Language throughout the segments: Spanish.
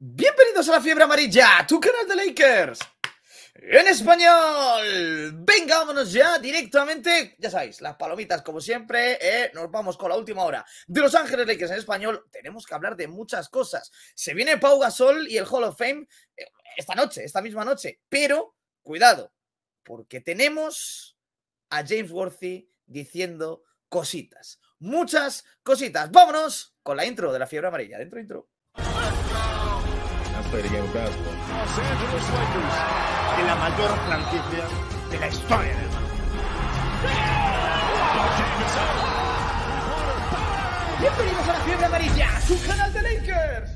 Bienvenidos a la fiebre amarilla, tu canal de Lakers. En español, venga, ya directamente, ya sabéis, las palomitas como siempre, eh, nos vamos con la última hora. De Los Ángeles Lakers en español, tenemos que hablar de muchas cosas. Se viene Pau Gasol y el Hall of Fame eh, esta noche, esta misma noche, pero cuidado, porque tenemos a James Worthy diciendo cositas, muchas cositas. Vámonos con la intro de la fiebre amarilla, dentro intro. Los Angeles Lakers, de la mayor franquicia de la historia del Bienvenidos a la fiebre amarilla, su canal de Lakers.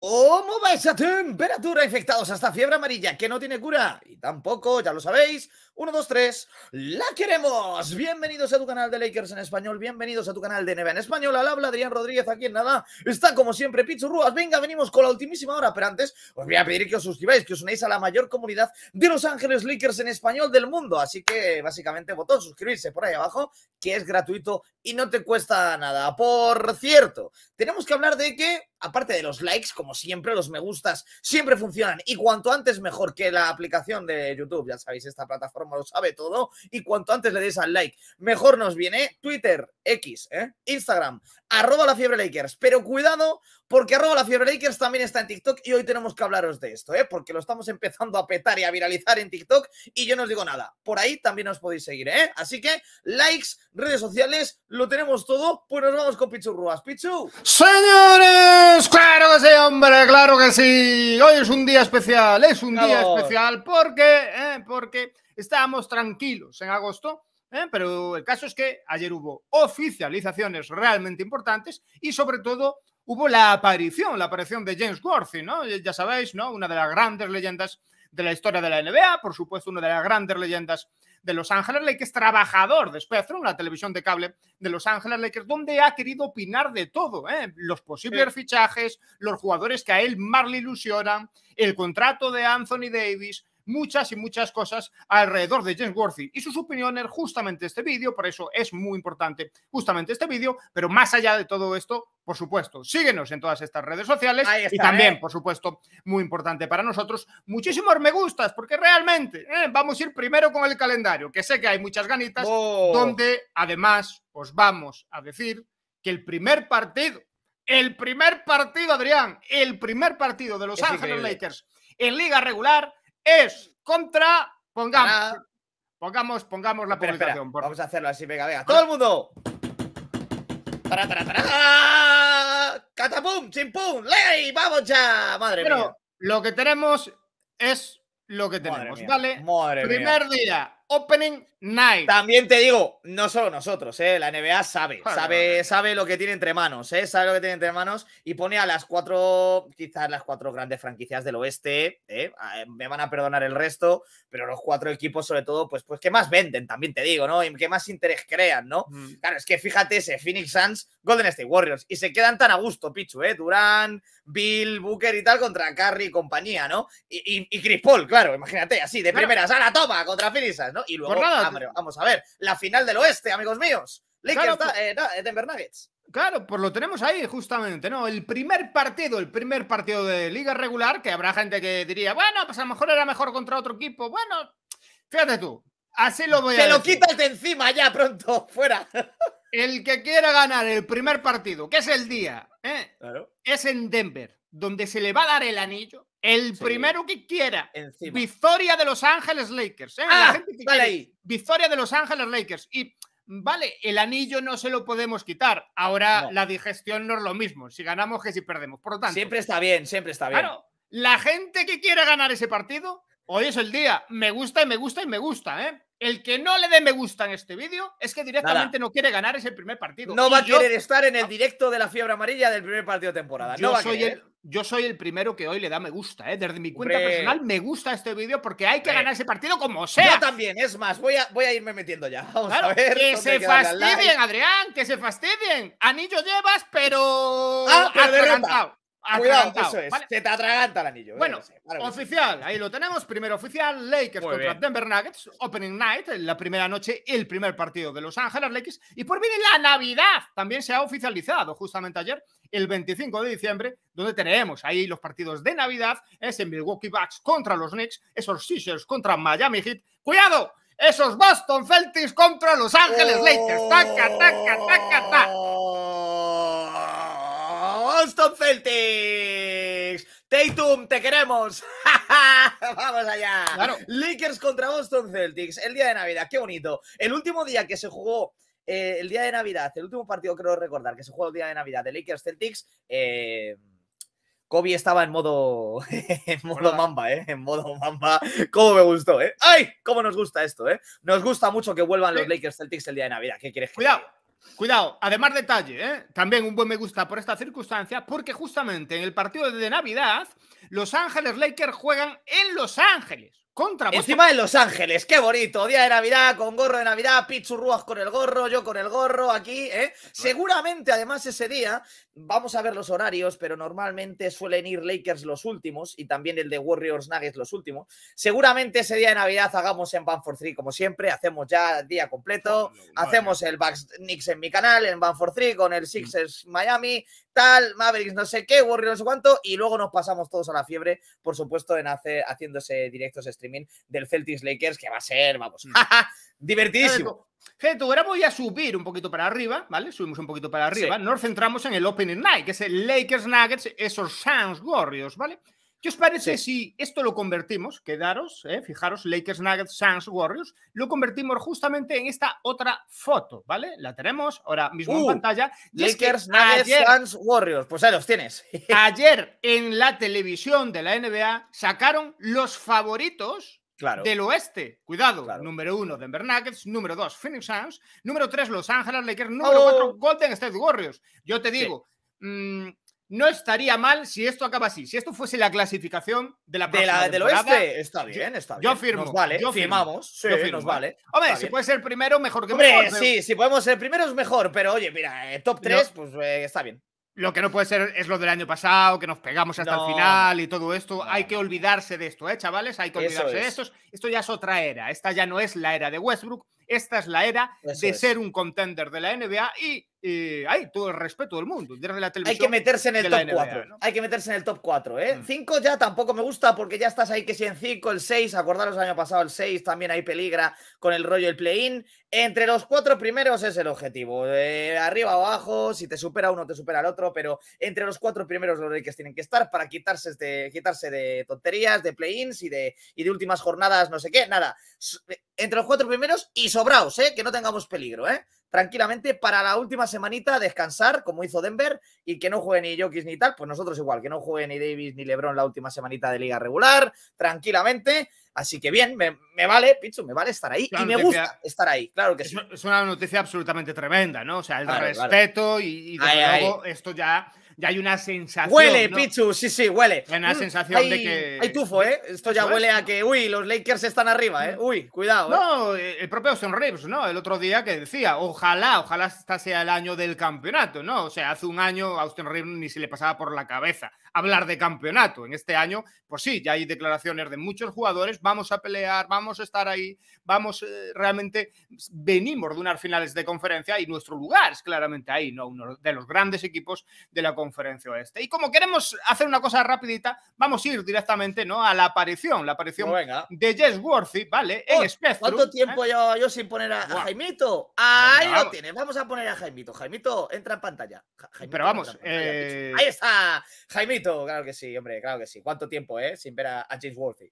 ¿Cómo va esa temperatura? Infectados hasta fiebre amarilla que no tiene cura. Y tampoco, ya lo sabéis, uno, dos, tres. la queremos. Bienvenidos a tu canal de Lakers en español, bienvenidos a tu canal de Neva en español. Al habla Adrián Rodríguez aquí en nada. Está como siempre Pichurrúas. Venga, venimos con la ultimísima hora, pero antes os voy a pedir que os suscribáis, que os unáis a la mayor comunidad de Los Ángeles Lakers en español del mundo. Así que básicamente botón suscribirse por ahí abajo, que es gratuito y no te cuesta nada. Por cierto, tenemos que hablar de que aparte de los likes, como siempre, los me gustas siempre funcionan y cuanto antes mejor que la aplicación de YouTube, ya sabéis, esta plataforma como lo sabe todo y cuanto antes le deis al like, mejor nos viene. Twitter, X, ¿eh? Instagram, arroba la fiebre Lakers. Pero cuidado, porque arroba la fiebre Lakers también está en TikTok y hoy tenemos que hablaros de esto, ¿eh? Porque lo estamos empezando a petar y a viralizar en TikTok y yo no os digo nada. Por ahí también os podéis seguir, ¿eh? Así que likes, redes sociales, lo tenemos todo. Pues nos vamos con Pichu Ruas. Pichu. Señores, claro que sí, hombre, claro que sí. Hoy es un día especial, es un día especial ¿Eh? porque, Porque estábamos tranquilos en agosto, ¿eh? pero el caso es que ayer hubo oficializaciones realmente importantes y sobre todo hubo la aparición, la aparición de James Worthy, ¿no? Eh, ya sabéis, ¿no? Una de las grandes leyendas de la historia de la NBA, por supuesto, una de las grandes leyendas de Los Ángeles Lakers, trabajador de Spectrum, la televisión de cable de Los Ángeles Lakers, donde ha querido opinar de todo, ¿eh? los posibles fichajes, los jugadores que a él más le ilusionan, el contrato de Anthony Davis, muchas y muchas cosas alrededor de James Worthy y sus opiniones justamente este vídeo, por eso es muy importante justamente este vídeo, pero más allá de todo esto, por supuesto, síguenos en todas estas redes sociales y también, ¿eh? por supuesto, muy importante para nosotros, muchísimos me gustas, porque realmente eh, vamos a ir primero con el calendario, que sé que hay muchas ganitas, donde además os vamos a decir que el primer partido, el primer partido, Adrián, el primer partido de Los Ángeles Lakers en liga regular es contra. Pongamos. Pongamos, pongamos la publicación. Vamos a hacerlo así, venga, venga. ¡Todo el mundo! ¡Tará, para, catapum ¡Chimpum! ¡Ley! ¡Vamos ya! ¡Madre Pero Lo que tenemos es lo que tenemos, ¿vale? Madre Primer día, Opening Night. También te digo, no solo nosotros, ¿eh? la NBA sabe, sabe, sabe lo que tiene entre manos, ¿eh? sabe lo que tiene entre manos y pone a las cuatro, quizás las cuatro grandes franquicias del oeste, ¿eh? me van a perdonar el resto, pero los cuatro equipos sobre todo, pues, pues que más venden, también te digo, ¿no? Y que más interés crean, ¿no? Mm. Claro, es que fíjate ese Phoenix Suns, Golden State Warriors, y se quedan tan a gusto, Picho, ¿eh? Durán, Bill, Booker y tal contra Curry y compañía, ¿no? Y, y, Chris Paul, claro, imagínate, así, de primeras, a la toma contra Phoenix Suns, ¿no? Y luego, pues ah, vamos a ver, la final del oeste, amigos míos. claro, pues eh, eh, Denver Nuggets. Claro, pues lo tenemos ahí justamente, ¿no? El primer partido, el primer partido de liga regular, que habrá gente que diría, bueno, pues a lo mejor era mejor contra otro equipo. Bueno, fíjate tú, así lo voy a Te lo quitas de encima ya pronto, fuera. El que quiera ganar el primer partido, que es el día, ¿eh? claro. es en Denver donde se le va a dar el anillo, el primero que quiera, Victoria de Los Ángeles Lakers. ¿eh? Ah, Victoria de Los Ángeles Lakers. Y vale, el anillo no se lo podemos quitar. Ahora la digestión no es lo mismo. Si ganamos que si perdemos. Por lo tanto. Siempre está bien, siempre está bien. Claro, la gente que quiere ganar ese partido, hoy es el día. Me gusta y me gusta y me gusta, ¿eh? El que no le dé me gusta en este vídeo es que directamente no quiere ganar ese primer partido. No va a querer estar en el directo de la fiebre amarilla del primer partido de temporada. no va soy El yo soy el primero que hoy le da me gusta, ¿eh? Desde mi cuenta personal me gusta este vídeo porque hay que ganar ese partido como sea. Yo también, es más, voy a, voy a irme metiendo ya. Vamos a ver que se fastidien, Adrián, que se fastidien. Anillo llevas, pero... Ah, pero Cuidado, eso es. Se te atraganta el anillo. Bueno, eh, oficial, ahí lo tenemos. Primero oficial, Lakers contra Denver Nuggets, Opening Night, la primera noche, el primer partido de Los Ángeles Lakers. Y por fin, la Navidad, también se ha oficializado justamente ayer, el 25 de diciembre, donde tenemos ahí los partidos de Navidad. Es en Milwaukee Bucks contra los Knicks, esos Sixers contra Miami Heat. ¡Cuidado! Esos Boston Celtics contra Los Ángeles Lakers. ¡Taca, taca, taca, taca! Oh. Boston Celtics. Tatum, te queremos. Vamos allá. Lakers contra Boston Celtics. El día de Navidad, qué bonito. El último día que se jugó eh, el día de Navidad, el último partido creo recordar que se jugó el día de Navidad de Lakers Celtics. Eh, Kobe estaba en modo, modo mamba, ¿eh? En modo mamba. ¿Cómo me gustó, eh? ¡Ay! ¿Cómo nos gusta esto, eh? Nos gusta mucho que vuelvan los Lakers Celtics el día de Navidad. ¿Qué quieres Cuidado. Cuidado, además detalle, ¿eh? también un buen me gusta por esta circunstancia, porque justamente en el partido de Navidad, Los Ángeles Lakers juegan en Los Ángeles contra Encima de Los Ángeles, qué bonito. Día de Navidad, con gorro de Navidad, Pichu con el gorro, yo con el gorro aquí, eh. Seguramente además ese día Vamos a ver los horarios, pero normalmente suelen ir Lakers los últimos y también el de Warriors Nuggets los últimos. Seguramente ese día de Navidad hagamos en Banford 3 como siempre, hacemos ya día completo, hacemos el Bucks Knicks en mi canal, en Banford 3 con el Sixers Miami, tal, Mavericks no sé qué, Warriors no sé cuánto, y luego nos pasamos todos a la fiebre, por supuesto, en hacer, haciéndose directos streaming del Celtics Lakers, que va a ser, vamos, mm. divertidísimo ahora voy a subir un poquito para arriba, ¿vale? Subimos un poquito para arriba. Nos centramos en el Opening Night, que es el Lakers Nuggets, esos Suns Warriors, ¿vale? ¿Qué os parece si esto lo convertimos? Quedaros, ¿eh? fijaros, Lakers Nuggets, Suns Warriors, lo convertimos justamente en esta otra foto, ¿vale? La tenemos ahora mismo en uh, pantalla. Lakers Nuggets, Suns Warriors, pues ahí los tienes. ayer en la televisión de la NBA sacaron los favoritos del oeste, cuidado, número uno, Denver Nuggets, número dos, Phoenix Suns, número tres, Los Ángeles Lakers, ¡Oh! número cuatro, Golden State Warriors. Yo te digo, mm, no estaría mal si esto acaba así. Si esto fuese la clasificación de la parte de la, del oeste, está bien, está bien. Yo firmo. vale, yo firmamos. yo firmo, vale. Hombre, si puede ser primero, mejor que mejor, Sí, si podemos ser primero, es mejor. Pero oye, mira, eh, top tres, pues eh, está bien. Lo que no puede ser es lo del año pasado, que nos pegamos hasta el final y todo esto. hay que olvidarse de esto, ¿eh, chavales? Hay que olvidarse de esto. Esto ya es otra era. Esta ya no es la era de Westbrook. Esta es la era de ser un contender de la NBA y eh, hay todo el respeto del mundo. hay que meterse en el top 4. Hay que meterse en el top 4. ¿eh? Mm. cinco 5 ya tampoco me gusta porque ya estás ahí que si en 5, el 6, acordaros el año pasado el 6 también hay peligra con el rollo el play-in. Entre los cuatro primeros es el objetivo. de arriba abajo, si te supera uno, te supera el otro, pero entre los cuatro primeros los reyes tienen que estar para quitarse de, este, quitarse de tonterías, de play-ins y de, y de últimas jornadas, no sé qué. Nada, eh, entre los cuatro primeros y sobraos, ¿eh? que no tengamos peligro. ¿eh? tranquilamente para la última semanita descansar, como hizo Denver, y que no juegue ni Jokic ni tal, pues nosotros igual, que no juegue ni Davis ni Lebron la última semanita de liga regular, tranquilamente. Así que bien, me, vale, Pichu, me vale estar ahí. y me gusta estar ahí, claro que es, sí. Es una noticia absolutamente tremenda, ¿no? O sea, el respeto y, desde luego esto ya ya hay una sensación. Huele, Pichu, sí, sí, huele. Hay una mm, sensación de que. Hay tufo, ¿eh? Esto ya huele a que, uy, los Lakers están arriba, ¿eh? Mm. Uy, cuidado. ¿eh? No, eh, el propio Austin rivers ¿no? El otro día que decía, ojalá, ojalá este sea el año del campeonato, ¿no? O sea, hace un año Austin Reeves ni se le pasaba por la cabeza hablar de campeonato. En este año, pues sí, ya hay declaraciones de muchos jugadores, vamos a pelear, vamos a estar ahí, vamos, eh, realmente venimos de unas finales de conferencia y nuestro lugar es claramente ahí, ¿no? Uno de los grandes equipos de la conferencia oeste. Y como queremos hacer una cosa rapidita, vamos a ir directamente, ¿no? A la aparición, la aparición pues de Jess Worthy, ¿vale? en oh, ¿Cuánto ¿eh? tiempo yo, yo, sin poner a, Jaimito? Ahí lo tienes, vamos a poner a Jaimito. Jaimito, entra en pantalla. Pero vamos, eh, ahí está, Jaimito claro que sí, hombre, claro que sí. ¿Cuánto tiempo, es eh, Sin ver a, James Worthy.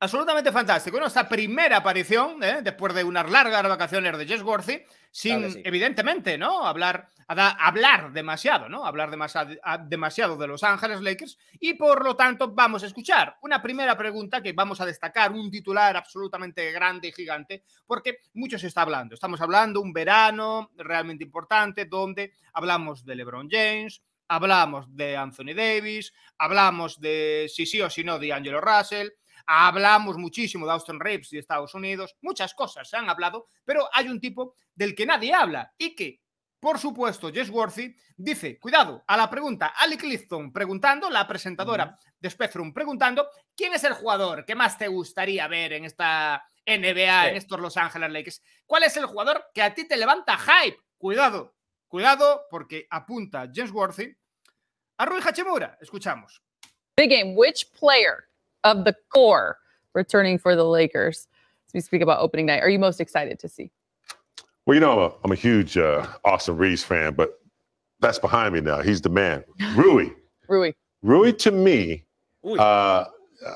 Absolutamente fantástico. Nuestra primera aparición, ¿eh? después de unas largas vacaciones de James Worthy, sin, evidentemente, ¿no? Hablar, hablar demasiado, ¿no? Hablar demasiado, demasiado de Los Ángeles Lakers. Y por lo tanto, vamos a escuchar una primera pregunta que vamos a destacar, un titular absolutamente grande y gigante, porque mucho se está hablando. Estamos hablando un verano realmente importante donde hablamos de LeBron James, hablamos de Anthony Davis, hablamos de si sí o si no de Angelo Russell, hablamos muchísimo de Austin Reeves y Estados Unidos, muchas cosas se han hablado, pero hay un tipo del que nadie habla y que, por supuesto, Jess Worthy dice, cuidado, a la pregunta, Ali Clifton preguntando, la presentadora de Spectrum preguntando, ¿quién es el jugador que más te gustaría ver en esta NBA, en estos Los Angeles Lakers? ¿Cuál es el jugador que a ti te levanta hype? Cuidado, Cuidado porque apunta James Worthy a Rui Hachimura. Escuchamos. Big game. Which player of the core returning for the Lakers? As we speak about opening night, are you most excited to see? Well, you know, I'm a, I'm a huge uh, Austin Reeves fan, but that's behind me now. He's the man. Rui. Rui. Rui to me, uh,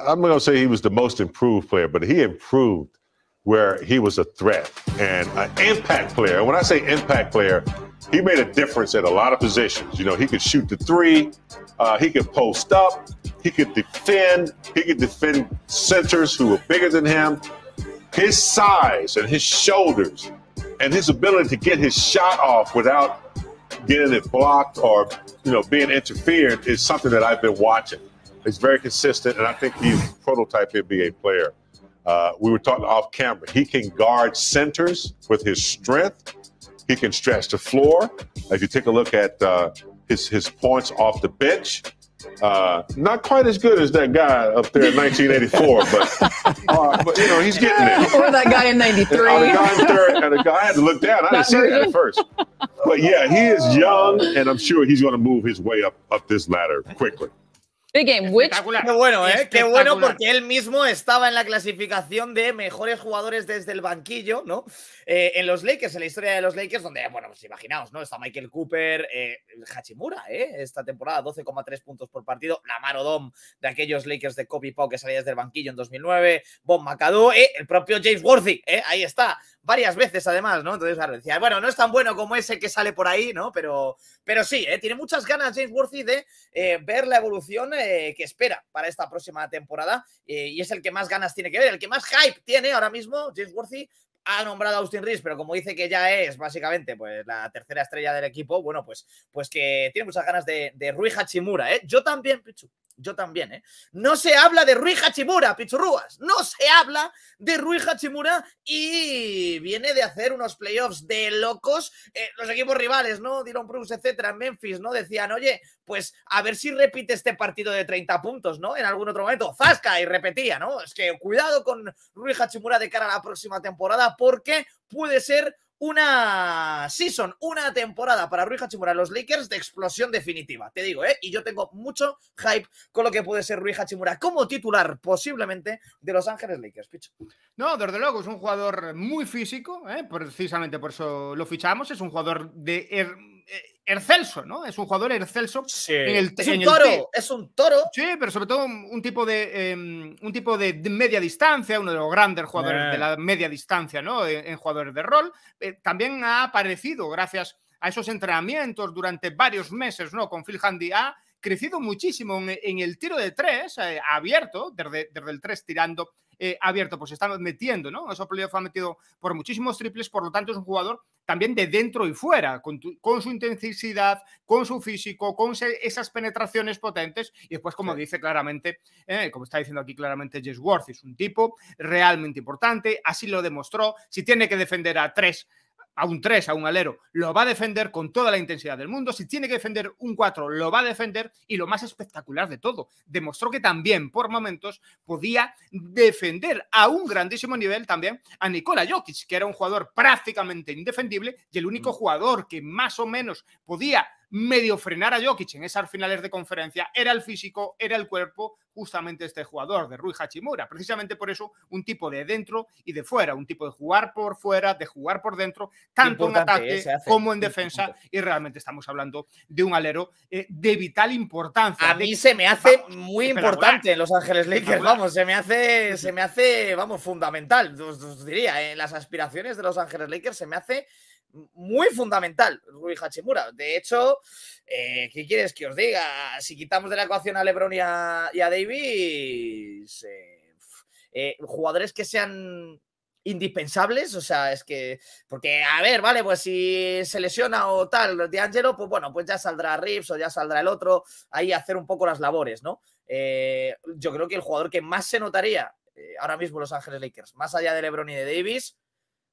I'm going to say he was the most improved player, but he improved where he was a threat and an impact player. And when I say impact player, he made a difference at a lot of positions. You know, he could shoot the three, uh, he could post up, he could defend, he could defend centers who were bigger than him. His size and his shoulders and his ability to get his shot off without getting it blocked or you know being interfered is something that I've been watching. He's very consistent, and I think he's a prototype NBA player. Uh, we were talking off camera. He can guard centers with his strength he can stretch the floor. If you take a look at uh, his his points off the bench, uh, not quite as good as that guy up there in 1984, but, uh, but you know he's getting it. Or that guy in '93. I the guy in third, and the guy had to look down. I didn't see that at first, but yeah, he is young, and I'm sure he's going to move his way up up this ladder quickly. Qué bueno, ¿eh? Qué bueno porque él mismo estaba en la clasificación de mejores jugadores desde el banquillo, ¿no? Eh, en los Lakers, en la historia de los Lakers, donde, bueno, pues imaginaos, ¿no? Está Michael Cooper, eh, Hachimura, ¿eh? Esta temporada, 12,3 puntos por partido. mano dom de aquellos Lakers de Copy pop que salía desde el banquillo en 2009. Bob McAdoo, ¿eh? el propio James Worthy, ¿eh? Ahí está varias veces además, ¿no? Entonces, decía, bueno, no es tan bueno como ese que sale por ahí, ¿no? Pero, pero sí, ¿eh? tiene muchas ganas James Worthy de eh, ver la evolución eh, que espera para esta próxima temporada y es el que más ganas tiene que ver, el que más hype tiene ahora mismo James Worthy ha nombrado a Austin Reeves, pero como dice que ya es básicamente pues, la tercera estrella del equipo, bueno, pues, pues que tiene muchas ganas de, de Rui Hachimura, ¿eh? Yo también, Pichu yo también, ¿eh? No se habla de Rui Hachimura, pichurruas. No se habla de Rui Hachimura y viene de hacer unos playoffs de locos. Eh, los equipos rivales, ¿no? Dylan Bruce, etcétera, Memphis, ¿no? Decían, oye, pues a ver si repite este partido de 30 puntos, ¿no? En algún otro momento. Zasca y repetía, ¿no? Es que cuidado con Rui Hachimura de cara a la próxima temporada porque puede ser una season, una temporada para Rui Hachimura, los Lakers de explosión definitiva. Te digo, ¿eh? Y yo tengo mucho hype con lo que puede ser Rui Hachimura como titular posiblemente de Los Ángeles Lakers, Picho. No, desde luego, es un jugador muy físico, ¿eh? precisamente por eso lo fichamos, es un jugador de eh, Ercelso, ¿no? Es un jugador excelso En el, es un toro, es un toro. Sí, pero sobre todo un, tipo de un tipo de, em, media distancia, uno de los grandes jugadores de eh. la media distancia, ¿no? E, en, jugadores de rol. Eh, también ha aparecido, gracias a esos entrenamientos durante varios meses, ¿no? Con Phil Handy ha crecido muchísimo en, el tiro de tres, abierto, desde, desde el tres tirando eh, abierto, pues se metiendo, ¿no? eso playoff ha metido por muchísimos triples, por lo tanto es un jugador también de dentro y fuera, con, su intensidad, con su físico, con esas penetraciones potentes y después, como dice claramente, eh, como está diciendo aquí claramente Jess Worth, es un tipo realmente importante, así lo demostró, si tiene que defender a tres a un 3, a un alero, lo va a defender con toda la intensidad del mundo. Si tiene que defender un 4, lo va a defender. Y lo más espectacular de todo, demostró que también por momentos podía defender a un grandísimo nivel también a Nikola Jokic, que era un jugador prácticamente indefendible y el único jugador que más o menos podía medio frenar a Jokic en esas finales de conferencia era el físico, era el cuerpo, justamente este jugador de Rui Hachimura. Precisamente por eso, un tipo de dentro y de fuera, un tipo de jugar por fuera, de jugar por dentro, tanto en ataque eh, como en defensa. Y realmente estamos hablando de un alero eh, de vital importancia. A mí se me hace muy importante en Los Ángeles Lakers, vamos, se me hace, se me hace, vamos, fundamental, diría, en eh, las aspiraciones de Los Ángeles Lakers se me hace muy fundamental, Rui Hachimura. De hecho, eh, ¿qué quieres que os diga? Si quitamos de la ecuación a Lebron y a, Davis, eh, eh, jugadores que sean indispensables, o sea, es que, porque, a ver, vale, pues si se lesiona o tal de Angelo, pues bueno, pues ya saldrá Rips o ya saldrá el otro, ahí hacer un poco las labores, ¿no? yo creo que el jugador que más se notaría ahora mismo Los Ángeles Lakers, más allá de Lebron y de Davis,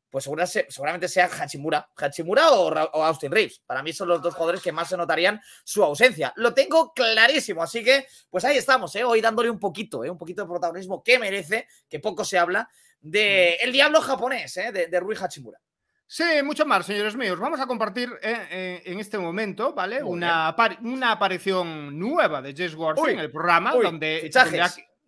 pues seguramente sea Hachimura, Hachimura o, Austin Reeves. Para mí son los dos jugadores que más se notarían su ausencia. Lo tengo clarísimo, así que pues ahí estamos, ¿eh? hoy dándole un poquito, ¿eh? un poquito de protagonismo que merece, que poco se habla, de mm. el diablo japonés, ¿eh? de, Rui Hachimura. Sí, mucho más, señores míos. Vamos a compartir en este momento, ¿vale? Una, una, aparición nueva de Jess Ward en el programa, donde,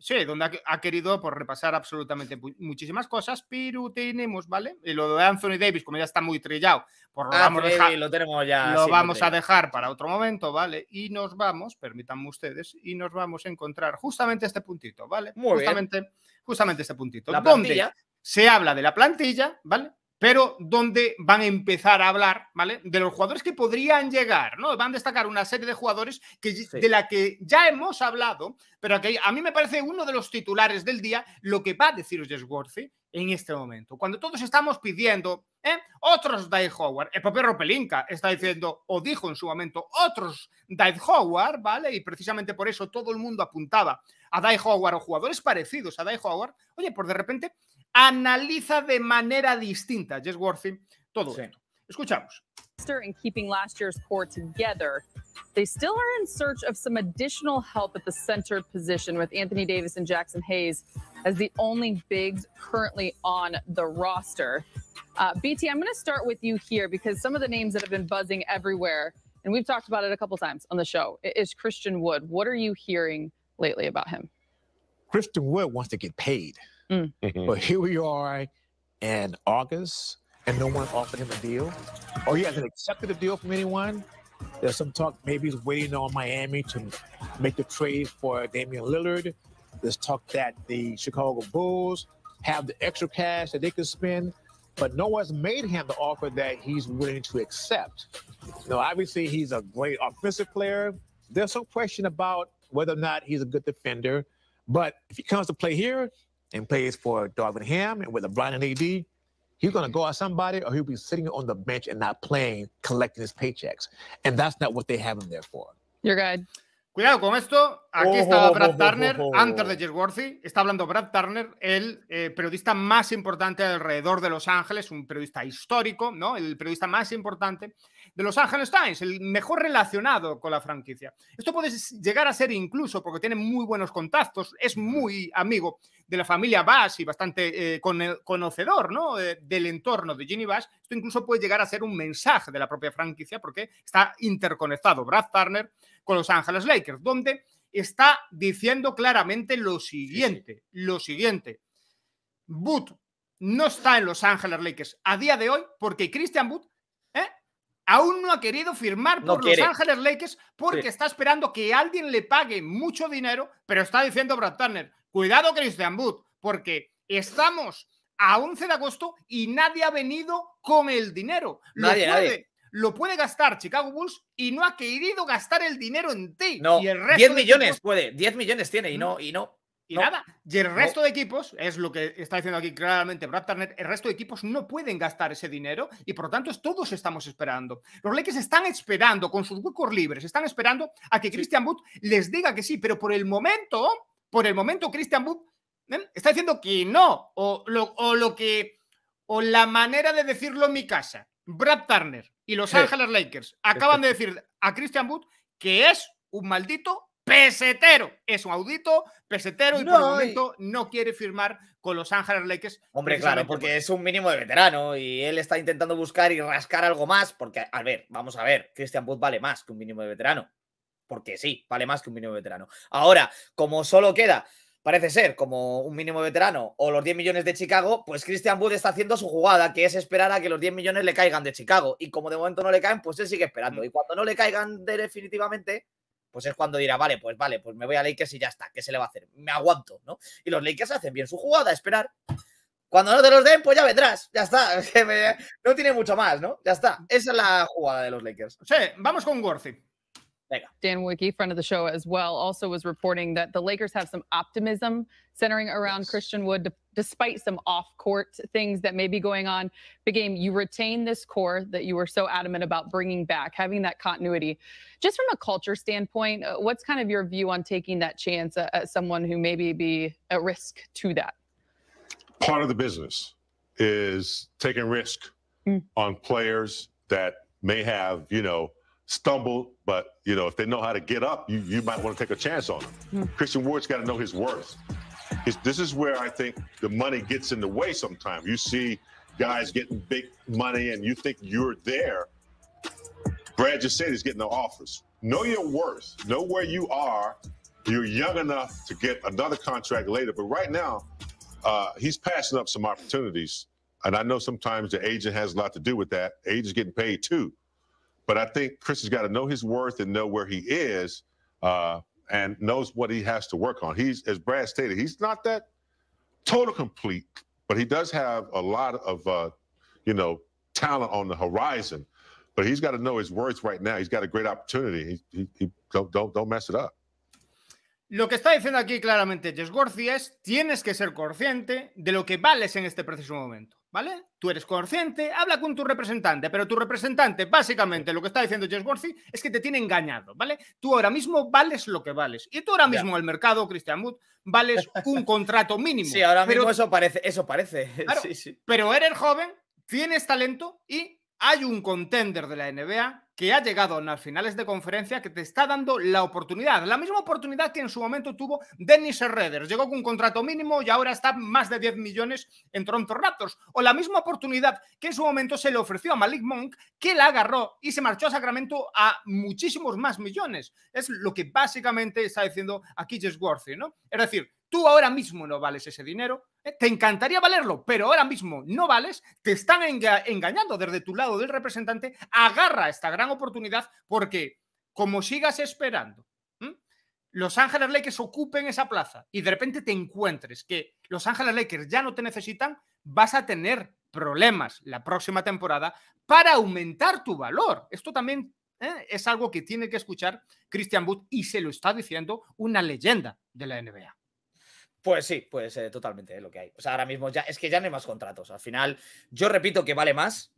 Sí, donde ha, querido por pues, repasar absolutamente muchísimas cosas, pero tenemos, ¿vale? Y eh, lo de Anthony Davis, como ya está muy trillado, por pues lo, vamos, tenemos ya, lo vamos a dejar para otro momento, ¿vale? Y nos vamos, permítanme ustedes, y nos vamos a encontrar justamente este puntito, ¿vale? justamente, justamente este puntito. La donde plantilla. se habla de la plantilla, ¿vale? pero donde van a empezar a hablar, ¿vale? De los jugadores que podrían llegar, ¿no? Van a destacar una serie de jugadores que, de la que ya hemos hablado, pero que a mí me parece uno de los titulares del día, lo que va a decir Jess en este momento. Cuando todos estamos pidiendo ¿eh? Otros Dyke Howard. El propio Ropelinka está diciendo, o dijo en su momento, otros Dyke Howard, ¿vale? Y precisamente por eso todo el mundo apuntaba a Dyke Howard o jugadores parecidos a Dyke Howard. Oye, pues de repente analiza de manera distinta, Jess Worthing todo esto. Escuchamos. position Anthony Davis Jackson Hayes as the only bigs currently on the roster. Uh, BT, I'm going to start with you here because some of the names that have been buzzing everywhere, and we've talked about it a couple times on the show, is Christian Wood. What are you hearing lately about him? Christian Wood wants to get paid. Mm. but here we are in August, and no one offered him a deal, or oh, he hasn't accepted a deal from anyone. There's some talk maybe he's waiting on Miami to make the trade for Damian Lillard. There's talk that the Chicago Bulls have the extra cash that they could spend, but no one's made him the offer that he's willing to accept. Now, obviously, he's a great offensive player. There's some question about whether or not he's a good defender, but if he comes to play here and plays for Darvin Ham and with LeBron and AD, he's going to go at somebody or he'll be sitting on the bench and not playing, collecting his paychecks. And that's not what they have him there for. You're good. Cuidado con esto. Aquí está Brad Turner, antes de Worthy, Está hablando Brad Turner, el eh, periodista más importante alrededor de Los Ángeles, un periodista histórico, ¿no? El periodista más importante de Los Ángeles Times, el mejor relacionado con la franquicia. Esto puede llegar a ser incluso porque tiene muy buenos contactos, es muy amigo de la familia Bass y bastante eh, con conocedor, ¿no? Eh, del entorno de Ginny Bass. Esto incluso puede llegar a ser un mensaje de la propia franquicia porque está interconectado. Brad Turner con Los Ángeles Lakers, donde está diciendo claramente lo siguiente, lo siguiente. Boot no está en Los Ángeles Lakers a día de hoy porque Christian boot ¿eh? aún no ha querido firmar por Los Ángeles Lakers porque está esperando que alguien le pague mucho dinero, pero está diciendo Brad Turner, cuidado Christian boot porque estamos a 11 de agosto y nadie ha venido con el dinero. nadie lo puede gastar Chicago Bulls y no ha querido gastar el dinero en ti. No, y el resto 10 millones puede, 10 millones tiene y no, y no. Y nada. Y el resto de equipos, es lo que está diciendo aquí claramente Brad Turner, el resto de equipos no pueden gastar ese dinero y por lo tanto todos estamos esperando. Los Lakers están esperando con sus huecos libres, están esperando a que Christian Booth les diga que sí, pero por el momento, por el momento Christian Booth ¿eh? está diciendo que no, o lo, que, o la manera de decirlo en mi casa. Brad Turner, y Los Ángeles Lakers acaban de este decir a Christian Wood que es un maldito pesetero. Es un audito pesetero y por el momento no quiere firmar con Los Ángeles Lakers. Hombre, claro, porque es un mínimo de veterano y él está intentando buscar y rascar algo más. Porque, a ver, vamos a ver, Christian Wood vale más que un mínimo de veterano. Porque sí, vale más que un mínimo de veterano. Ahora, como solo queda parece ser como un mínimo veterano o los 10 millones de Chicago, pues Christian Wood está haciendo su jugada, que es esperar a que los 10 millones le caigan de Chicago. Y como de momento no le caen, pues él sigue esperando. Mm. Y cuando no le caigan definitivamente, pues es cuando dirá, vale, pues vale, pues me voy a Lakers y ya está, ¿qué se le va a hacer? Me aguanto, ¿no? Y los Lakers hacen bien su jugada, esperar. Cuando no te los den, pues ya vendrás, ya está. No tiene mucho más, ¿no? Ya está. Mm. Esa es la jugada de los Lakers. sea, vamos con Worthy. Dan Wicky, friend of the show as well, also was reporting that the Lakers have some optimism centering around yes. Christian Wood, d- despite some off-court things that may be going on. Big game, you retain this core that you were so adamant about bringing back, having that continuity. Just from a culture standpoint, uh, what's kind of your view on taking that chance at, uh, at someone who maybe be at risk to that? Part of the business is taking risk mm. on players that may have, you know stumble, but you know, if they know how to get up, you, you might want to take a chance on them. Mm. Christian Ward's got to know his worth. It's, this is where I think the money gets in the way sometimes. You see guys getting big money and you think you're there. Brad just said he's getting the offers. Know your worth, know where you are. You're young enough to get another contract later, but right now, uh, he's passing up some opportunities. And I know sometimes the agent has a lot to do with that. Agent's getting paid too. But I think Chris has got to know his worth and know where he is uh, and knows what he has to work on. He's, as Brad stated, he's not that total complete, but he does have a lot of, uh, you know, talent on the horizon. But he's got to know his worth right now. He's got a great opportunity. He, he, he don't, don't, don't mess it up. Lo que está diciendo aquí claramente Jess Gorcia es, tienes que ser consciente de lo que vales en este preciso momento. ¿vale? Tú eres consciente, habla con tu representante, pero tu representante, básicamente, lo que está diciendo James Worthy es que te tiene engañado, ¿vale? Tú ahora mismo vales lo que vales. Y tú ahora mismo el mercado, Christian Wood, vales un contrato mínimo. Sí, ahora mismo eso parece, eso parece. Pero eres joven, tienes talento y hay un contender de la NBA que ha llegado a las finales de conferencia que te está dando la oportunidad, la misma oportunidad que en su momento tuvo Dennis Redder. Llegó con un contrato mínimo y ahora está más de 10 millones en Toronto Raptors. O la misma oportunidad que en su momento se le ofreció a Malik Monk, que la agarró y se marchó a Sacramento a muchísimos más millones. Es lo que básicamente está diciendo aquí Jess Worthy, ¿no? Es decir, Tú ahora mismo no vales ese dinero, ¿eh? te encantaría valerlo, pero ahora mismo no vales, te están engañando desde tu lado del representante, agarra esta gran oportunidad porque como sigas esperando, los Ángeles Lakers ocupen esa plaza y de repente te encuentres que los Ángeles Lakers ya no te necesitan, vas a tener problemas la próxima temporada para aumentar tu valor. Esto también ¿eh? es algo que tiene que escuchar Christian Booth y se lo está diciendo una leyenda de la NBA. Pues sí, pues ser totalmente ¿eh? lo que hay. O sea, ahora mismo ya es que ya no hay más contratos. Al final, yo repito que vale más,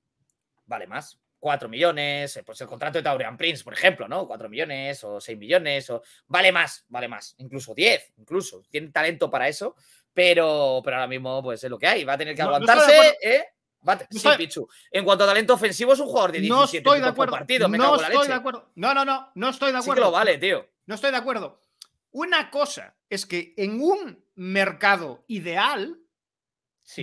vale más. cuatro millones, eh, pues el contrato de Taurian Prince, por ejemplo, ¿no? cuatro millones o seis millones, o vale más, vale más, incluso diez incluso, tiene talento para eso, pero, pero ahora mismo pues es lo que hay, va a tener que aguantarse, ¿eh? sí, Pichu. En cuanto a talento ofensivo es un jugador de 17 no estoy de partido, no de acuerdo. No, no, no, no estoy de acuerdo. Sí lo vale, tío. No estoy de acuerdo. Una cosa es que en un mercado ideal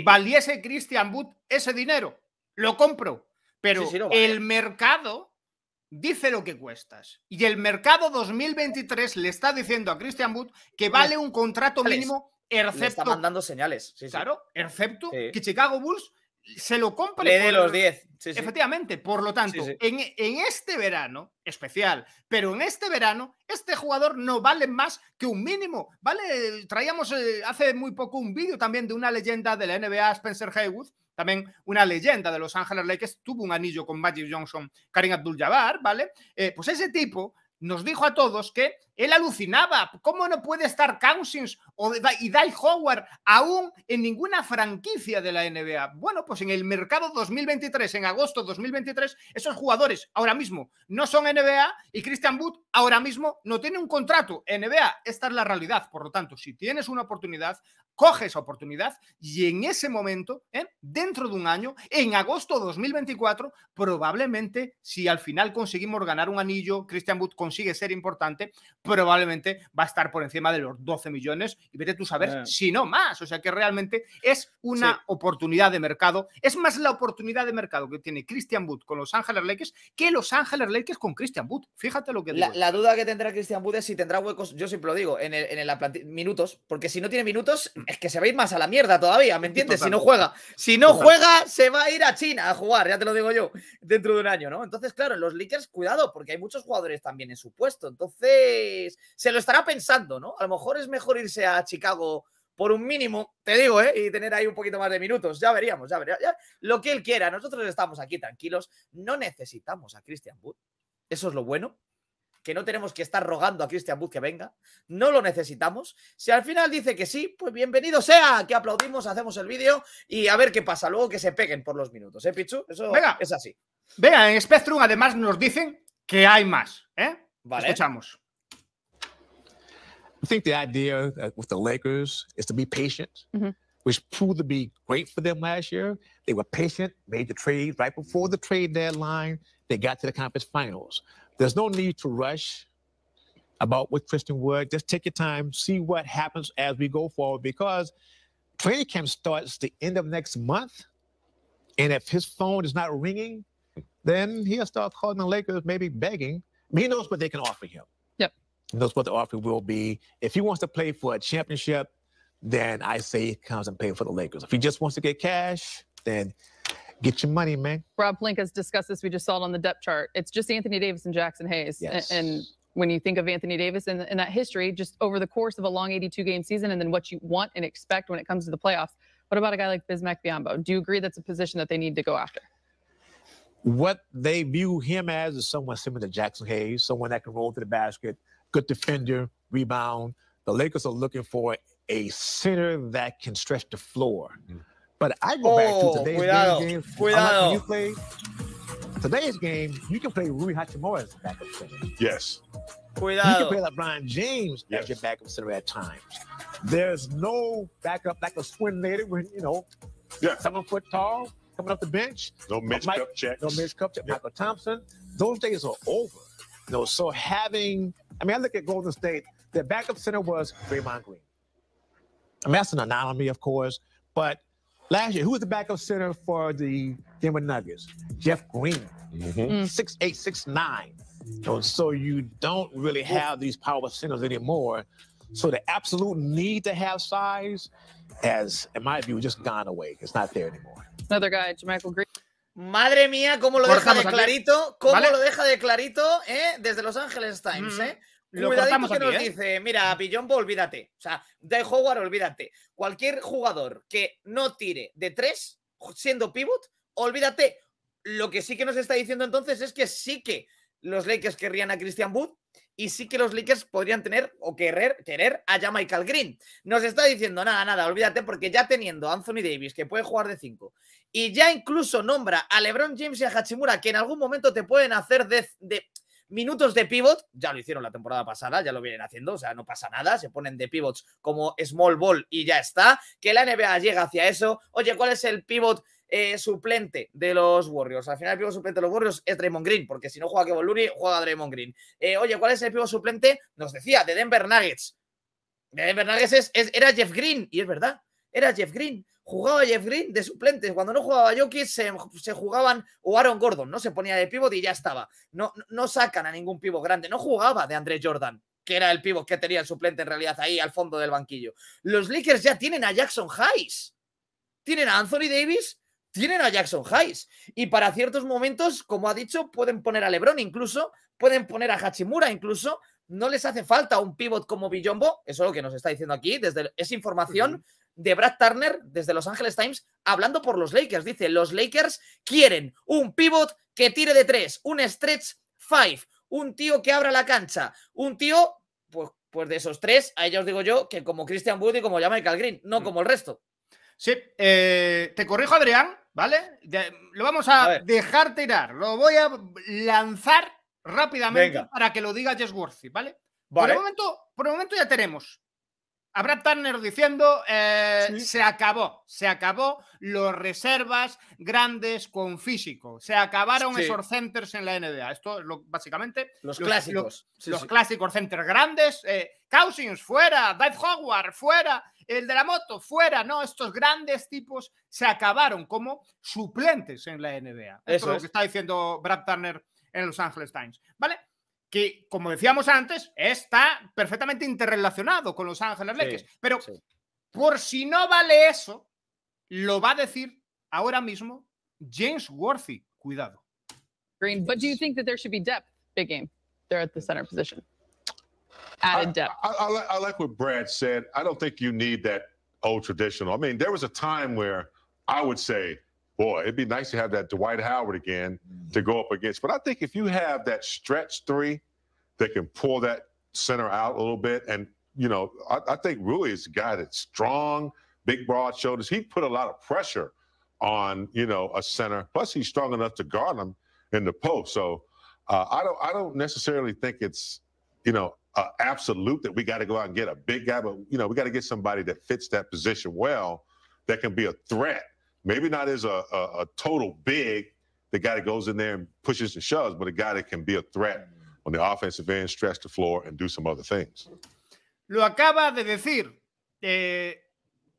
valiese Christian Boot ese dinero. Lo compro. Pero el mercado dice lo que cuestas. Y el mercado 2023 le está diciendo a Christian Boot que vale un contrato mínimo, excepto. Le está mandando señales. Claro, excepto que Chicago Bulls se lo compre. de los 10. efectivamente, por lo tanto, en, este verano especial, pero en este verano, este jugador no vale más que un mínimo. Vale, traíamos eh, hace muy poco un vídeo también de una leyenda de la NBA, Spencer Haywood, también una leyenda de Los Ángeles Lakers, tuvo un anillo con Magic Johnson, Karim Abdul-Jabbar, ¿vale? Eh, pues ese tipo nos dijo a todos que él alucinaba. ¿Cómo no puede estar Cousins o y Dai Howard aún en ninguna franquicia de la NBA? Bueno, pues en el mercado 2023, en agosto 2023, esos jugadores ahora mismo no son NBA y Christian Wood ahora mismo no tiene un contrato NBA. Esta es la realidad. Por lo tanto, si tienes una oportunidad, coge esa oportunidad y en ese momento, ¿eh? dentro de un año, en agosto de 2024, probablemente, si al final conseguimos ganar un anillo, Christian Wood consigue ser importante, probablemente va a estar por encima de los 12 millones y vete tú a saber si no más. O sea que realmente es una oportunidad de mercado. Es más la oportunidad de mercado que tiene Christian Wood con los Ángeles Lakers que los Ángeles Lakers con Christian Wood. Fíjate lo que digo. La, duda que tendrá Christian Wood es si tendrá huecos, yo siempre lo digo, en, el, minutos, porque si no tiene minutos, es que se va a ir más a la mierda todavía, ¿me entiendes? Si no juega. Si no juega, se va a ir a China a jugar, ya te lo digo yo, dentro de un año, ¿no? Entonces, claro, en los Lakers, cuidado, porque hay muchos jugadores también en su puesto. Entonces, se lo estará pensando, ¿no? A lo mejor es mejor irse a Chicago por un mínimo, te digo, ¿eh? y tener ahí un poquito más de minutos. Ya veríamos, ya veríamos. lo que él quiera. Nosotros estamos aquí tranquilos. No necesitamos a Christian Wood. Eso es lo bueno que no tenemos que estar rogando a Christian Booth que venga, no lo necesitamos. Si al final dice que sí, pues bienvenido sea, que aplaudimos, hacemos el vídeo y a ver qué pasa, luego que se peguen por los minutos, ¿eh, Pichu? Eso venga, es así. Venga, en Spectrum además nos dicen que hay más, ¿eh? Vale. Escuchamos. I think the idea uh, with the Lakers is to be patient, mm -hmm. which proved to be great for them last year. They were patient, made the trade right before the trade deadline. They got to the conference finals. There's no need to rush about with Christian Wood. Just take your time, see what happens as we go forward because training camp starts the end of next month. And if his phone is not ringing, then he'll start calling the Lakers, maybe begging. I mean, he knows what they can offer him. Yep. He knows what the offer will be. If he wants to play for a championship, then I say he comes and plays for the Lakers. If he just wants to get cash, then Get your money, man. Rob has discussed this. We just saw it on the depth chart. It's just Anthony Davis and Jackson Hayes. Yes. And, and when you think of Anthony Davis and, and that history, just over the course of a long 82 game season, and then what you want and expect when it comes to the playoffs. What about a guy like Bismack Biombo? Do you agree that's a position that they need to go after? What they view him as is someone similar to Jackson Hayes, someone that can roll to the basket, good defender, rebound. The Lakers are looking for a center that can stretch the floor. Mm-hmm but I go oh, back to oh, today's cuidado, game. Cuidado. You play today's game. You can play Rui Hachimura as a backup center. Yes. Cuidado. You can play LeBron James yes. as your backup center at times. There's no backup like a swing when you know yeah. seven foot tall coming off the bench. No Mitch Mike, Cup checks. No Mitch Cup check. Yep. Michael Thompson. Those days are over. You know, so having I mean, I look at Golden State. Their backup center was Draymond Green. I mean, that's an anomaly, of course, but last year, who was the backup center for the Denver Nuggets? Jeff Green, mm-hmm. Mm. six eight, six nine. So, so you don't really have these power centers anymore. So the absolute need to have size has, in my view, just gone away. It's not there anymore. Another guy, Jermichael Green. Madre mía, cómo lo deja de clarito, cómo ¿Vale? lo deja de clarito, ¿eh? Desde Los Ángeles Times, mm -hmm. ¿eh? lo Cuidadito que nos ¿eh? dice, mira, Pillombo, pues olvídate. O sea, de Howard, olvídate. Cualquier jugador que no tire de tres, siendo pivot, olvídate. Lo que sí que nos está diciendo entonces es que sí que los Lakers querrían a Christian Wood y sí que los Lakers podrían tener o querer, querer a ya Green. Nos está diciendo nada, nada, olvídate, porque ya teniendo a Anthony Davis, que puede jugar de 5, y ya incluso nombra a LeBron James y a Hachimura, que en algún momento te pueden hacer de Minutos de pivot, ya lo hicieron la temporada pasada, ya lo vienen haciendo, o sea, no pasa nada, se ponen de pivots como small ball y ya está. Que la NBA llega hacia eso. Oye, ¿cuál es el pivot? Eh, suplente de los Warriors. Al final, el pivot suplente de los Warriors es Draymond Green, porque si no juega Kevin Looney, juega Draymond Green. Eh, oye, ¿cuál es el pivot suplente? Nos decía, de Denver Nuggets. De Denver Nuggets es, era Jeff Green, y es verdad, era Jeff Green jugaba Jeff Green de suplentes Cuando no jugaba Jokic, se, se, jugaban o Aaron Gordon, ¿no? Se ponía de pívot y ya estaba. No, no sacan a ningún pivot grande. No jugaba de André Jordan, que era el pivot que tenía el suplente en realidad ahí al fondo del banquillo. Los Lakers ya tienen a Jackson Hayes. Tienen a Anthony Davis, tienen a Jackson Hayes. Y para ciertos momentos, como ha dicho, pueden poner a LeBron incluso, pueden poner a Hachimura incluso. No les hace falta un pívot como Billombo, eso es lo que nos está diciendo aquí, desde esa información de Brad Turner desde Los Angeles Times hablando por los Lakers. Dice, los Lakers quieren un pivot que tire de tres, un stretch five, un tío que abra la cancha, un tío, pues, pues de esos tres, a ellos digo yo, que como Christian Wood y como ya Michael Green, no mm. como el resto. Sí, eh, te corrijo, Adrián, ¿vale? lo vamos a, dejar tirar, lo voy a lanzar rápidamente para que lo diga Jess Worthy, ¿vale? ¿vale? momento, por el momento ya tenemos a Brad Turner diciendo, eh, se acabó, se acabó los reservas grandes con físico, se acabaron esos centers en la NBA. Esto lo, básicamente... Los, clásicos. Los, clásicos centers grandes. Eh, Cousins fuera, Dave Howard fuera, el de la moto fuera, ¿no? Estos grandes tipos se acabaron como suplentes en la NBA. Eso es lo que está diciendo Brad Turner en Los Angeles Times. ¿Vale? que, como decíamos antes, está perfectamente interrelacionado con Los Ángeles Lakers. pero por si no vale eso, lo va a decir ahora mismo James Worthy. Cuidado. Green, but do you think that there should be depth? Big game. They're at the center position. Added depth. I, I, I like what Brad said. I don't think you need that old traditional. I mean, there was a time where I would say boy, it'd be nice to have that Dwight Howard again to go up against. But I think if you have that stretch three that can pull that center out a little bit, and you know, I, I think Rui is a guy that's strong, big, broad shoulders. He put a lot of pressure on you know a center. Plus, he's strong enough to guard him in the post. So uh, I don't I don't necessarily think it's you know uh, absolute that we got to go out and get a big guy, but you know we got to get somebody that fits that position well, that can be a threat maybe not as a, a, a total big, the guy that goes in there and pushes and shoves, but a guy that can be a threat on the offensive end, stretch the floor, and do some other things. Lo acaba de decir. Eh,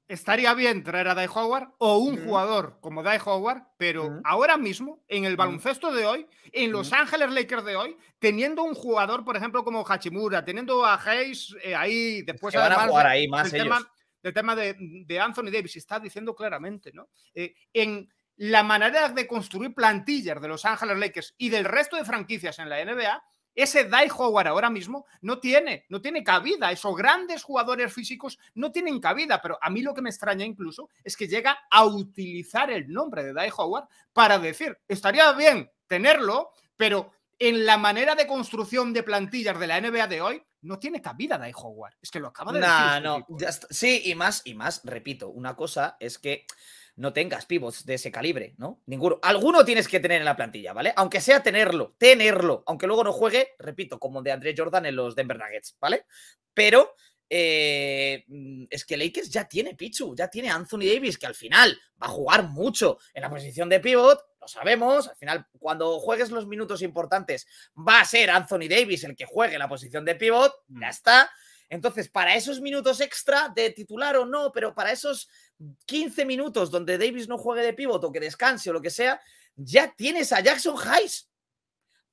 estaría bien traer a Dai Howard o un jugador como Dai Howard, pero ahora mismo, en el baloncesto de hoy, en Los mm. Ángeles Lakers de hoy, teniendo un jugador, por ejemplo, como Hachimura, teniendo a Hayes eh, ahí, después es que además, van a jugar ahí más ellos del tema de, Anthony Davis, está diciendo claramente, ¿no? Eh, en la manera de construir plantillas de Los Ángeles Lakers y del resto de franquicias en la NBA, ese die Howard ahora mismo no tiene, no tiene cabida. Esos grandes jugadores físicos no tienen cabida, pero a mí lo que me extraña incluso es que llega a utilizar el nombre de die Howard para decir, estaría bien tenerlo, pero en la manera de construcción de plantillas de la NBA de hoy, no tiene cabida Dai Howard. Es que lo acaba de decir. No, no. sí, y más, y más, repito, una cosa es que no tengas pivots de ese calibre, ¿no? Ninguno. Alguno tienes que tener en la plantilla, ¿vale? Aunque sea tenerlo, tenerlo. Aunque luego no juegue, repito, como de André Jordan en los Denver Nuggets, ¿vale? Pero eh, mm, es que Lakers ya tiene Pichu, ya tiene Anthony Davis, que al final va a jugar mucho en la posición de pivot, lo sabemos, al final cuando juegues los minutos importantes va a ser Anthony Davis el que juegue la posición de pivot, ya mm. está. Entonces, para esos minutos extra de titular o no, pero para esos 15 minutos donde Davis no juegue de pivot o que descanse o lo que sea, ya tienes a Jackson Hayes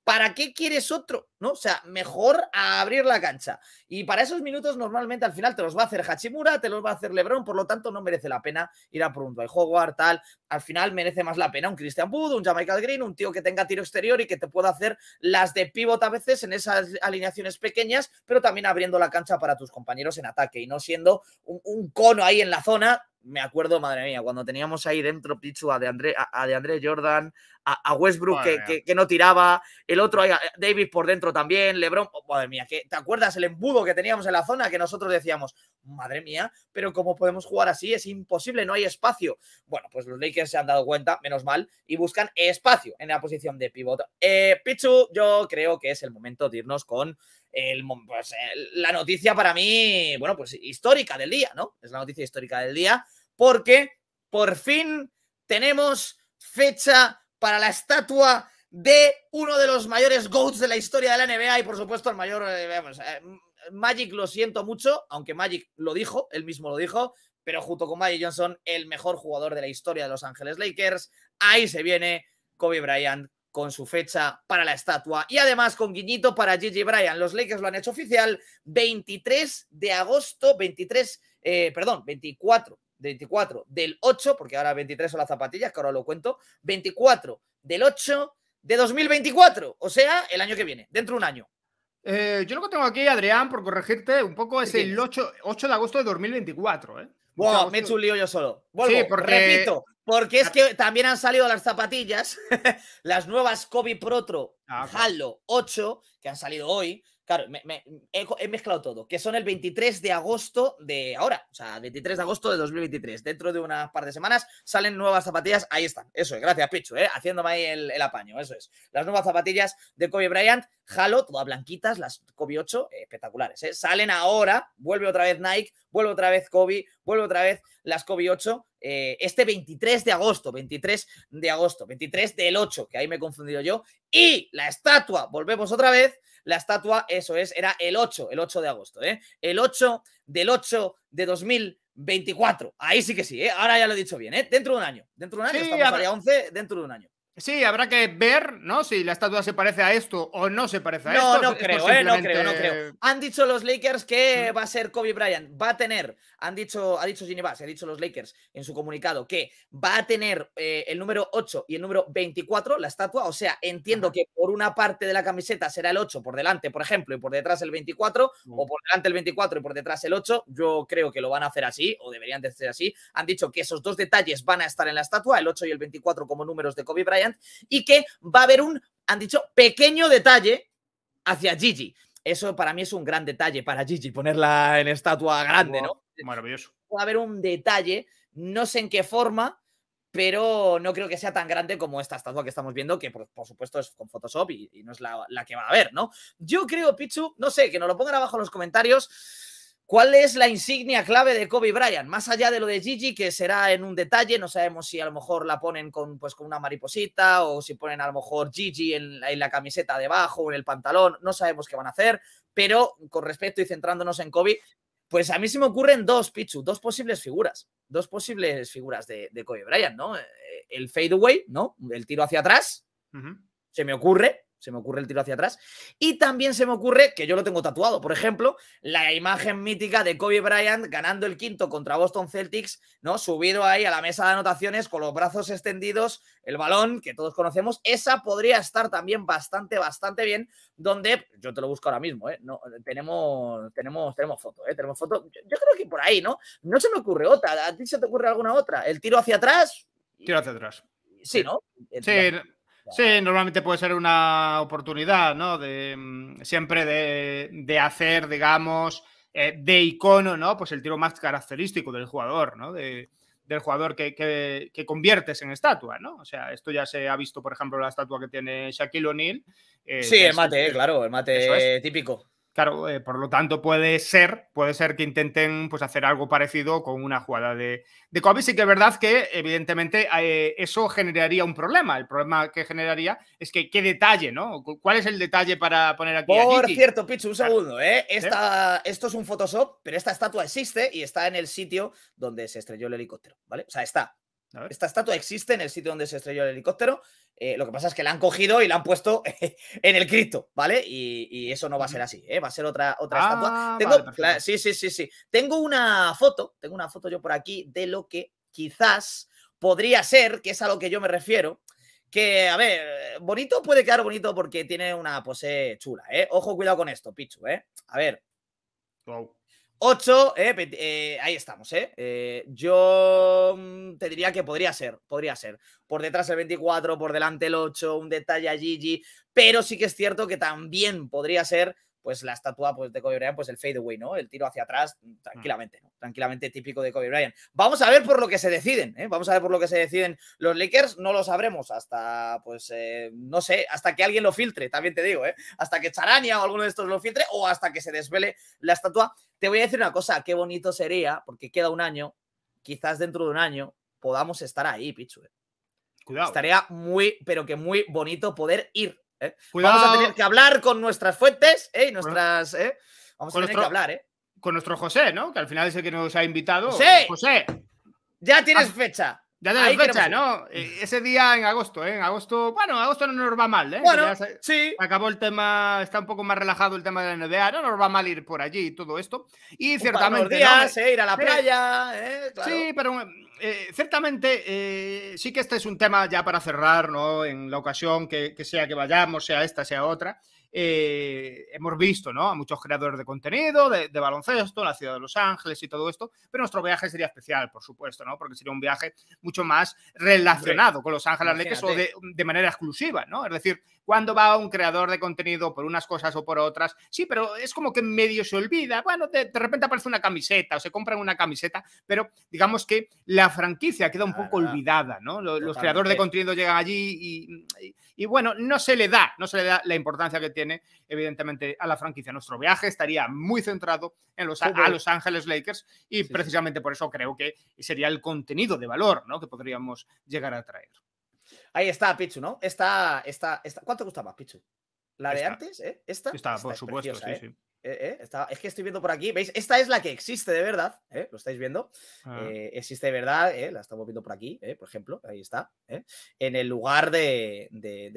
¿para qué quieres otro? ¿No? O sea, mejor a abrir la cancha. Y para esos minutos normalmente al final te los va a hacer Hachimura, te los va a hacer Lebron, por lo tanto no merece la pena ir a por un Dwight Howard, tal. Al final merece más la pena un Christian Wood, un Jamaica Green, un tío que tenga tiro exterior y que te pueda hacer las de pivot a veces en esas alineaciones pequeñas, pero también abriendo la cancha para tus compañeros en ataque y no siendo un cono ahí en la zona me acuerdo, madre mía, cuando teníamos ahí dentro Pichu a de André, a, de André Jordan, a, Westbrook que, no tiraba, el otro eh, David por dentro también, Lebron, oh, madre mía, que, ¿te acuerdas el embudo que teníamos en la zona que nosotros decíamos, madre mía, pero cómo podemos jugar así? Es imposible, no hay espacio. Bueno, pues los Lakers se han dado cuenta, menos mal, y buscan espacio en la posición de pivote. Eh, Pichu, yo creo que es el momento de irnos con el, pues, eh, la noticia para mí, bueno, pues histórica del día, ¿no? Es la noticia histórica del día porque por fin tenemos fecha para la estatua de uno de los mayores GOATs de la historia de la NBA y por supuesto el mayor, eh, eh, Magic lo siento mucho, aunque Magic lo dijo, él mismo lo dijo, pero junto con Magic Johnson, el mejor jugador de la historia de Los Ángeles Lakers, ahí se viene Kobe Bryant con su fecha para la estatua y además con guiñito para Gigi Bryant. Los Lakers lo han hecho oficial 23 de agosto, 23, eh, perdón, 24 24 del 8, porque ahora 23 son las zapatillas, que ahora lo cuento, 24 del 8 de 2024, o sea, el año que viene, dentro de un año. Eh, yo lo que tengo aquí, Adrián, por corregirte un poco, es el 8, 8 de agosto de 2024, ¿eh? me he hecho un lío yo solo. sí, repito, porque es ah. que también han salido las zapatillas, las nuevas Kobe Protro ah, pues. Halo 8, que han salido hoy, Claro, me, he, mezclado todo, que son el 23 de agosto de ahora, o sea, 23 de agosto de 2023. Dentro de unas par de semanas salen nuevas zapatillas, ahí están, eso es, gracias Pichu, ¿eh? haciéndome ahí el, apaño, eso es. Las nuevas zapatillas de Kobe Bryant, Halo, todas blanquitas, las Kobe 8, espectaculares, ¿eh? salen ahora, vuelve otra vez Nike, vuelve otra vez Kobe, vuelve otra vez las Kobe 8, eh, este 23 de agosto, 23 de agosto, 23 del 8, que ahí me he confundido yo, y la estatua, volvemos otra vez la estatua, eso es, era el 8, el 8 de agosto, ¿eh? El 8 del 8 de 2024. Ahí sí que sí, ¿eh? Ahora ya lo he dicho bien, ¿eh? Dentro de un año. Dentro de un año, estamos a día 11, dentro de un año. Sí, habrá que ver, ¿no? Si la estatua se parece a esto o no se parece a esto. No, eh, no creo, no creo, no creo. Han dicho los Lakers que mm. va a ser Kobe Bryant, va a tener, han dicho, ha dicho Ginny Bass, ha dicho los Lakers en su comunicado que va a tener eh, el número 8 y el número 24, la estatua. O sea, entiendo que por una parte de la camiseta será el 8 por delante, por ejemplo, y por detrás el 24, o mm. por delante el 24 y por detrás el 8. Yo creo que lo van a hacer así, o deberían de ser así. Han dicho que esos dos detalles van a estar en la estatua, el 8 y el 24 como números de Kobe Bryant y que va a haber un, han dicho, pequeño detalle hacia Gigi. Eso para mí es un gran detalle para Gigi, ponerla en estatua grande, ¿no? Maravilloso. Va a haber un detalle, no sé en qué forma, pero no creo que sea tan grande como esta estatua que estamos viendo, que por, supuesto es con Photoshop y, no es la, la, que va a haber, ¿no? Yo creo, Pichu, no sé, que nos lo pongan abajo en los comentarios. ¿Cuál es la insignia clave de Kobe Bryant? Más allá de lo de Gigi, que será en un detalle, no sabemos si a lo mejor la ponen con, pues, con una mariposita o si ponen a lo mejor Gigi en, en la camiseta debajo o en el pantalón, no sabemos qué van a hacer, pero con respecto y centrándonos en Kobe, pues a mí se me ocurren dos, Pichu, dos posibles figuras, dos posibles figuras de, Kobe Bryant, ¿no? Eh, el fadeaway, ¿no? El tiro hacia atrás, se me ocurre, se me ocurre el tiro hacia atrás. Y también se me ocurre, que yo lo tengo tatuado, por ejemplo, la imagen mítica de Kobe Bryant ganando el quinto contra Boston Celtics, ¿no? Subido ahí a la mesa de anotaciones con los brazos extendidos, el balón que todos conocemos. Esa podría estar también bastante, bastante bien, donde yo te lo busco ahora mismo, ¿eh? No, tenemos, tenemos, tenemos foto, ¿eh? Tenemos foto. Yo, yo creo que por ahí, ¿no? No se me ocurre otra. ¿A ti se te ocurre alguna otra? ¿El tiro hacia atrás? Tiro hacia atrás. Sí, ¿no? Sí, Sí, normalmente puede ser una oportunidad, ¿no? De, mm, siempre de, hacer, digamos, eh, de icono, ¿no? Pues el tiro más característico del jugador, ¿no? del jugador que, conviertes en estatua, ¿no? O sea, esto ya se ha visto, por ejemplo, la estatua que tiene Shaquille O'Neal. Eh, sí, el mate, este claro, el mate típico. Claro, eh, por lo tanto puede ser, puede ser que intenten pues, hacer algo parecido con una jugada de, de Kobe. Sí que es verdad que evidentemente eh, eso generaría un problema. El problema que generaría es que qué detalle, ¿no? ¿Cuál es el detalle para poner aquí? Por cierto, Pichu, un segundo, ¿eh? esto es un Photoshop, pero esta estatua existe y está en el sitio donde se estrelló el helicóptero, ¿vale? O sea, está. Esta estatua existe en el sitio donde se estrelló el helicóptero eh, lo que pasa es que la han cogido y la han puesto en el cripto, ¿vale? Y, eso no va a ser así, ¿eh? va a ser otra, otra ah, estatua. sí, sí, sí, sí. Tengo una foto, tengo una foto yo por aquí de lo que quizás podría ser, que es a lo que yo me refiero. Que, a ver, bonito puede quedar bonito porque tiene una pose chula, ¿eh? Ojo, cuidado con esto, Pichu, ¿eh? A ver. 8, eh, eh, ahí estamos, eh. eh yo mm, te diría que podría ser, podría ser. Por detrás el 24, por delante el 8, un detalle a Gigi, pero sí que es cierto que también podría ser pues la estatua pues, de Kobe Bryant, pues el fadeaway, ¿no? El tiro hacia atrás, mm, tranquilamente, ¿no? Tranquilamente típico de Kobe Bryant. Vamos a ver por lo que se deciden, ¿eh? Vamos a ver por lo que se deciden los Lakers, no lo sabremos hasta, pues, eh, no sé, hasta que alguien lo filtre, también te digo, ¿eh? Hasta que Charania o alguno de estos lo filtre o hasta que se desvele la estatua. Te voy a decir una cosa, qué bonito sería, porque queda un año, quizás dentro de un año podamos estar ahí, Pichu. ¿eh? Cuidado. ¿eh? Estaría muy, pero que muy bonito poder ir ¿eh? Vamos a tener que hablar con nuestras fuentes ¿eh? y nuestras. ¿eh? Vamos a tener que hablar, ¿eh? Con nuestro José, ¿no? Que al final es el que nos ha invitado. José, ya tienes ah. fecha. Ya de fecha, ¿no? Eh, ese día en agosto, ¿eh? En agosto, bueno, agosto no nos va mal, ¿eh? Bueno, sí. Acabó el tema, está un poco más relajado el tema de la NBA, no nos va mal ir por allí y todo esto. Y ciertamente. Días, eh, ir a la playa, ¿eh? Sí, pero eh, ciertamente sí que este es un tema ya para cerrar, ¿no? En la ocasión que, que sea que vayamos, sea esta, sea otra. Eh, hemos visto ¿no? a muchos creadores de contenido, de, de, baloncesto, la ciudad de Los Ángeles y todo esto, pero nuestro viaje sería especial, por supuesto, ¿no? porque sería un viaje mucho más relacionado con Los Ángeles de, manera exclusiva, ¿no? Es decir, cuando va un creador de contenido por unas cosas o por otras, sí, pero es como que medio se olvida, bueno, de, repente aparece una camiseta o se compran una camiseta, pero digamos que la franquicia queda un poco olvidada, ¿no? Los, creadores de contenido llegan allí y, y, bueno, no se le da, no se le da la importancia que tiene tiene evidentemente a la franquicia. Nuestro viaje estaría muy centrado en los, a, Los Ángeles Lakers y precisamente por eso creo que sería el contenido de valor ¿no? que podríamos llegar a traer. Ahí está, Pichu, ¿no? está ¿Cuánto gusta más, Pichu? ¿La de antes? ¿eh? Esta. Está, por supuesto, sí, ¿eh? sí. Eh, eh, es que estoy viendo por aquí, ¿veis? Esta es la que existe de verdad, ¿eh? ¿Lo estáis viendo? Ah. Eh, existe de verdad, la estamos viendo por aquí, por ejemplo, ahí está, en el lugar de,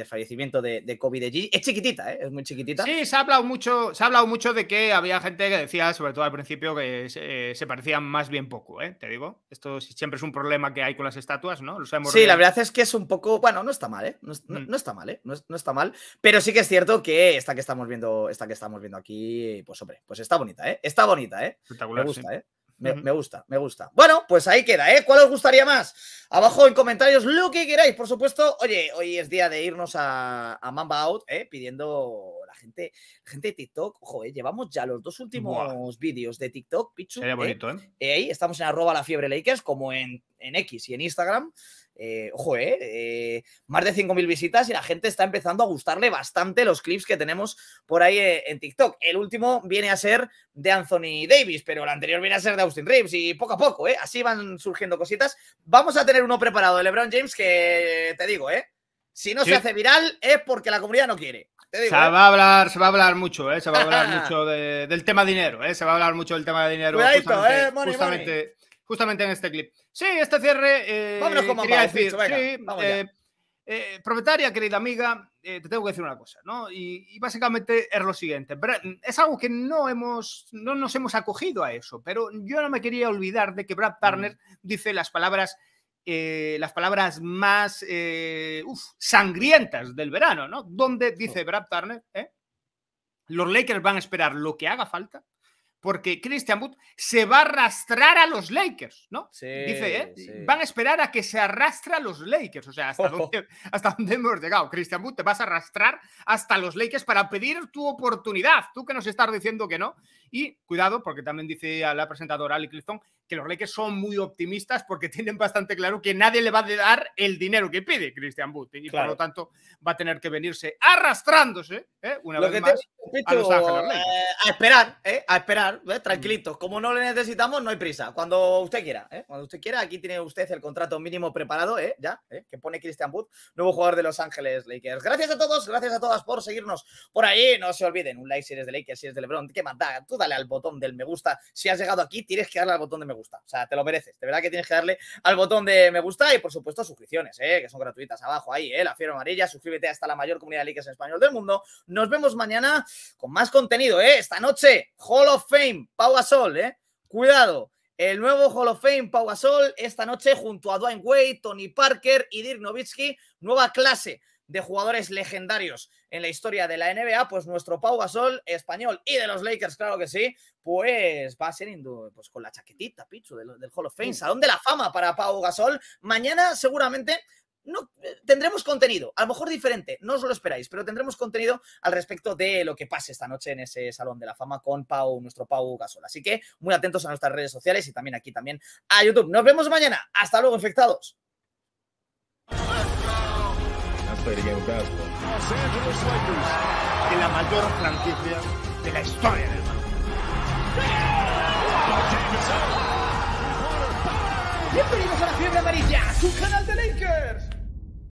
fallecimiento de, covid Kobe Es chiquitita, es muy chiquitita. Sí, se ha, hablado mucho, se ha hablado mucho de que había gente que decía, sobre todo al principio, que se, parecían más bien poco, Te digo, esto siempre es un problema que hay con las estatuas, ¿no? Lo sabemos sí, la verdad es que es un poco, bueno, no está mal, mm. No, está mal, No, no está mal, pero sí que es cierto que esta que estamos viendo, esta que estamos viendo aquí pues hombre, pues está bonita, ¿eh? Está bonita, ¿eh? ¿eh? me gusta, Me, gusta, Bueno, pues ahí queda, ¿eh? ¿Cuál os gustaría más? Abajo en comentarios lo que queráis, por supuesto. Oye, hoy es día de irnos a, Mamba Out, Pidiendo la gente, gente de TikTok. Ojo, llevamos ya los dos últimos vídeos de TikTok, Pichu. Sería bonito, estamos en arroba la fiebre Lakers, como en, en X y en Instagram. Eh, ojo, eh, eh más de 5.000 visitas y la gente está empezando a gustarle bastante los clips que tenemos por ahí eh, en TikTok. El último viene a ser de Anthony Davis, pero el anterior viene a ser de Austin Reeves y poco a poco, ¿eh? Así van surgiendo cositas. Vamos a tener uno preparado de LeBron James que te digo, ¿eh? Si no se hace viral es porque la comunidad no quiere. se, eh. va a hablar, se va a hablar mucho, ¿eh? Se va a hablar mucho del tema dinero, ¿eh? Se va a hablar mucho del tema de dinero. justamente, justamente en este clip. Sí, este cierre. Eh, quería decir, eh, eh, querida amiga, te tengo que decir una cosa, ¿no? Y, básicamente es lo siguiente. Mm, es algo que no hemos, no nos hemos acogido a eso, pero yo no me quería olvidar de que Brad Turner mm. dice las palabras. las palabras más sangrientas del verano, ¿no? Donde dice oh. Brad Turner, los Lakers van a esperar lo que haga falta porque Christian Wood se va a arrastrar a los Lakers, ¿no? Sí, Dice, ¿eh? van a esperar a que se arrastre a los Lakers, o sea, hasta, dónde hemos llegado. Christian Wood, te vas a arrastrar hasta los Lakers para pedir tu oportunidad, tú que nos estás diciendo que no. Y cuidado, porque también dice a la presentadora Ali Clifton que los Lakers son muy optimistas porque tienen bastante claro que nadie le va a dar el dinero que pide Christian Booth y por lo tanto va a tener que venirse arrastrándose ¿eh? una vez más a Los Ángeles eh, a esperar, ¿eh? a esperar, ¿eh? tranquilito. Como no le necesitamos, no hay prisa. Cuando usted quiera, cuando usted quiera, aquí tiene usted el contrato mínimo preparado, ya, que pone Christian Booth, nuevo jugador de Los Ángeles Lakers. Gracias a todos, gracias a todas por seguirnos por ahí. No se olviden, un like si eres de Lakers, si eres de LeBron, ¿qué más Tú dale al botón del me gusta. Si has llegado aquí, tienes que darle al botón de me gusta. O sea, te lo mereces. De verdad que tienes que darle al botón de me gusta y, por supuesto, suscripciones, ¿eh? que son gratuitas abajo ahí, ¿eh? la fiera amarilla. Suscríbete hasta la mayor comunidad de likes en español del mundo. Nos vemos mañana con más contenido. ¿eh? Esta noche, Hall of Fame, Pau Gasol. ¿eh? Cuidado. El nuevo Hall of Fame, Pau Gasol, esta noche junto a Dwayne Wade, Tony Parker y Dirk Nowitzki. Nueva clase de jugadores legendarios en la historia de la NBA, pues nuestro Pau Gasol español y de los Lakers, claro que sí, pues va a ser pues, con la chaquetita, Pichu, del, Hall of Fame, Salón de la Fama para Pau Gasol. Mañana seguramente no, eh, tendremos contenido, a lo mejor diferente, no os lo esperáis, pero tendremos contenido al respecto de lo que pase esta noche en ese Salón de la Fama con Pau, nuestro Pau Gasol. Así que muy atentos a nuestras redes sociales y también aquí también a YouTube. Nos vemos mañana. Hasta luego, infectados. Los Angeles Lakers. De la mayor franquicia de la historia del mundo Bienvenidos a la fiebre amarilla, su canal de Lakers.